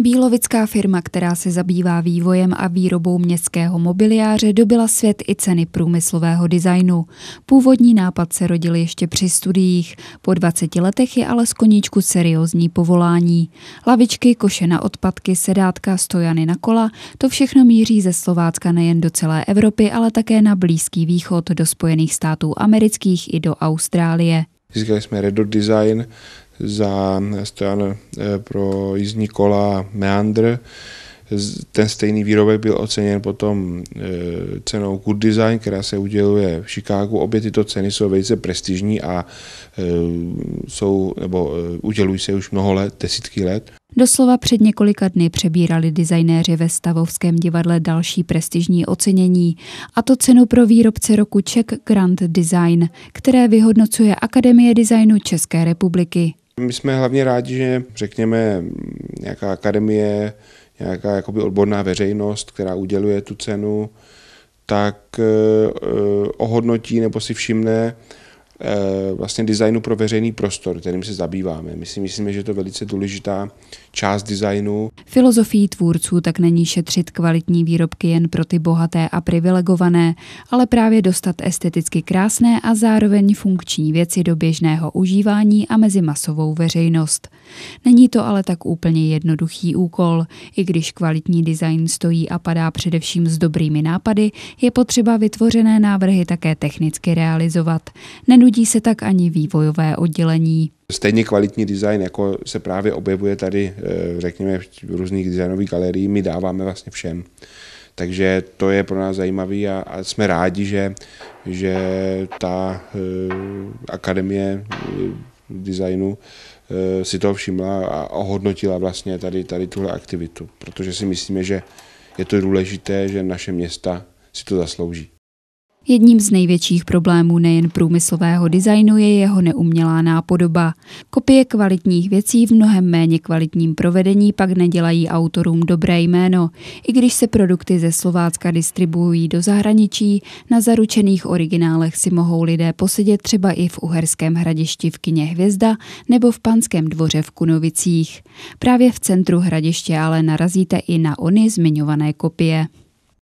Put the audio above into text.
Bílovická firma, která se zabývá vývojem a výrobou městského mobiliáře, dobila svět i ceny průmyslového designu. Původní nápad se rodil ještě při studiích. Po 20 letech je ale z koníčku seriózní povolání. Lavičky, koše na odpadky, sedátka, stojany na kola, to všechno míří ze Slovácka nejen do celé Evropy, ale také na Blízký východ, do Spojených států amerických i do Austrálie. Získali jsme Redo Design, za stojan eh, pro jízdní kola Meandr. Ten stejný výrobek byl oceněn potom eh, cenou Good Design, která se uděluje v Chicagu. Obě tyto ceny jsou velice prestižní a eh, jsou, nebo udělují se už mnoho let, desítky let. Doslova před několika dny přebírali designéři ve Stavovském divadle další prestižní ocenění, a to cenu pro výrobce roku Czech Grand Design, které vyhodnocuje Akademie designu České republiky. My jsme hlavně rádi, že řekněme nějaká akademie, nějaká jakoby odborná veřejnost, která uděluje tu cenu, tak eh, eh, ohodnotí nebo si všimne, Eh, vlastně designu pro veřejný prostor, kterým se zabýváme. My si myslíme, že je to velice důležitá část designu. Filozofií tvůrců tak není šetřit kvalitní výrobky jen pro ty bohaté a privilegované, ale právě dostat esteticky krásné a zároveň funkční věci do běžného užívání a mezi masovou veřejnost. Není to ale tak úplně jednoduchý úkol. I když kvalitní design stojí a padá především s dobrými nápady, je potřeba vytvořené návrhy také technicky realizovat. Nenu Nenudí se tak ani vývojové oddělení. Stejně kvalitní design, jako se právě objevuje tady, eh, řekněme, v různých designových galeriích, my dáváme vlastně všem. Takže to je pro nás zajímavé a, a jsme rádi, že, že ta e, akademie eh, designu e, si toho všimla a ohodnotila vlastně tady, tady tuhle aktivitu, protože si myslíme, že je to důležité, že naše města si to zaslouží. Jedním z největších problémů nejen průmyslového designu je jeho neumělá nápodoba. Kopie kvalitních věcí v mnohem méně kvalitním provedení pak nedělají autorům dobré jméno, i když se produkty ze Slovácka distribuují do zahraničí, na zaručených originálech si mohou lidé posedět třeba i v Uherském hradišti v kině Hvězda nebo v Panském dvoře v Kunovicích. Právě v centru hradiště ale narazíte i na ony zmiňované kopie.